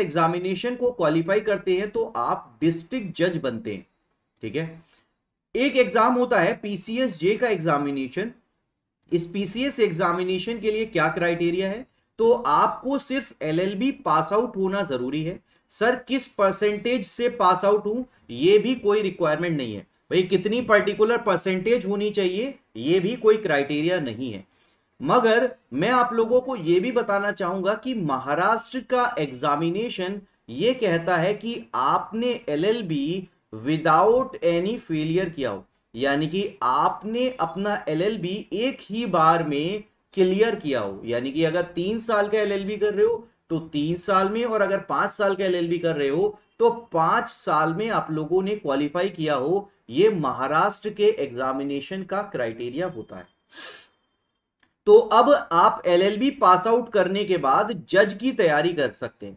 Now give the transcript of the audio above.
examination को qualify करते हैं तो आप डिस्ट्रिक्ट जज बनते हैं ठीक है एक एग्जाम होता है पीसीएस जे का एग्जामिनेशन इस पीसीएस एग्जामिनेशन के लिए क्या क्राइटेरिया है तो आपको सिर्फ एलएलबी पास आउट होना जरूरी है सर किस परसेंटेज से पास आउट हूं यह भी कोई रिक्वायरमेंट नहीं है भाई कितनी पर्टिकुलर परसेंटेज होनी चाहिए यह भी कोई क्राइटेरिया नहीं है मगर मैं आप लोगों को यह भी बताना चाहूंगा कि महाराष्ट्र का एग्जामिनेशन ये कहता है कि आपने एलएलबी विदाउट एनी फेलियर किया हो यानी कि आपने अपना एलएलबी एक ही बार में क्लियर किया हो यानी कि अगर तीन साल का एलएलबी कर रहे हो तो तीन साल में और अगर पांच साल का एलएलबी कर रहे हो तो पांच साल में आप लोगों ने क्वालिफाई किया हो ये महाराष्ट्र के एग्जामिनेशन का क्राइटेरिया होता है तो अब आप एलएलबी पास आउट करने के बाद जज की तैयारी कर सकते हैं